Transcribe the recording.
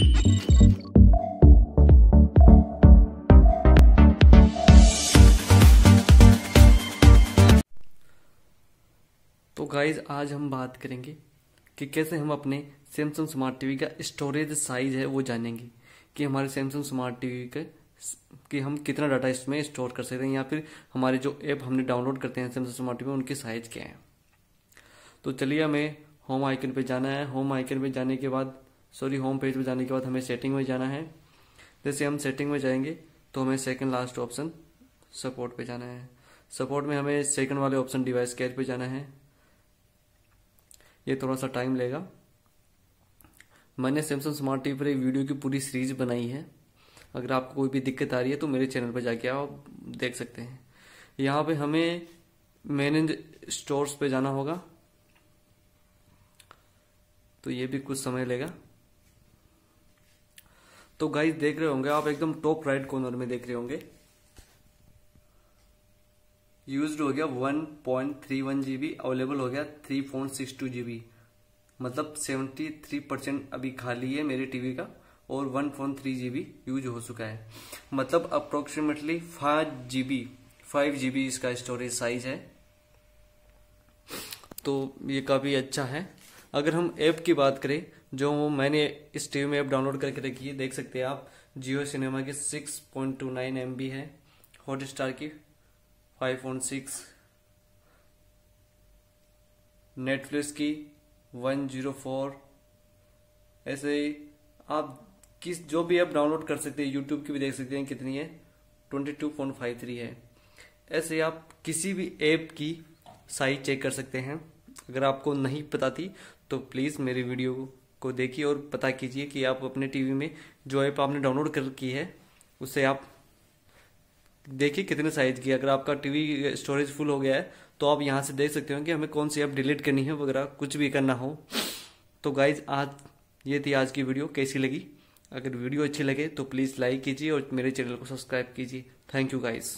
तो गाइज आज हम बात करेंगे कि कैसे हम अपने सैमसंग स्मार्ट टीवी का स्टोरेज साइज है वो जानेंगे कि हमारे सैमसंग स्मार्ट टीवी के कि हम कितना डाटा इसमें स्टोर कर सकते हैं या फिर हमारे जो ऐप हमने डाउनलोड करते हैं सैमसंग स्मार्ट टीवी उनके साइज क्या है तो चलिए हमें होम आइकन पे जाना है होम आइकन पे जाने के बाद सॉरी होम पेज पर जाने के बाद हमें सेटिंग में जाना है जैसे हम सेटिंग में जाएंगे तो हमें सेकंड लास्ट ऑप्शन सपोर्ट पे जाना है सपोर्ट में हमें सेकंड वाले ऑप्शन डिवाइस केयर पे जाना है ये थोड़ा सा टाइम लेगा मैंने सैमसंग स्मार्ट टीवी पर एक वीडियो की पूरी सीरीज बनाई है अगर आपको कोई भी दिक्कत आ रही है तो मेरे चैनल पर जाके आप देख सकते हैं यहाँ पे हमें मैनेज स्टोर्स पे जाना होगा तो ये भी कुछ समय लेगा तो गाइस देख रहे होंगे आप एकदम टॉप राइट कॉर्नर में देख रहे होंगे यूज हो गया one point three one GB available हो गया three point six two GB मतलब सेवेंटी थ्री परसेंट अभी खाली है मेरे टीवी का और one point three GB use हो चुका है मतलब approximately five GB five GB इसका स्टोरेज साइज है तो ये काफ़ी अच्छा है अगर हम ऐप की बात करें जो मैंने इस टीवी में ऐप डाउनलोड करके रखी है देख सकते हैं आप जियो सिनेमा की six point two nine M B है हॉट स्टार की फाइव पॉइंट सिक्स नेटफ्लिक्स की वन जीरो फोर ऐसे ही आप किस जो भी ऐप डाउनलोड कर सकते हैं यूट्यूब की भी देख सकते हैं कितनी है twenty two point five three है ऐसे आप किसी भी ऐप की साइज चेक कर सकते हैं अगर आपको नहीं पता थी तो प्लीज़ मेरी वीडियो को देखिए और पता कीजिए कि आप अपने टीवी में जो ऐप आपने डाउनलोड कर की है उसे आप देखिए कितने साइज की अगर आपका टीवी स्टोरेज फुल हो गया है तो आप यहाँ से देख सकते हो कि हमें कौन सी ऐप डिलीट करनी है वगैरह कुछ भी करना हो तो गाइज आज ये थी आज की वीडियो कैसी लगी अगर वीडियो अच्छी लगे तो प्लीज़ लाइक कीजिए और मेरे चैनल को सब्सक्राइब कीजिए थैंक यू गाइज़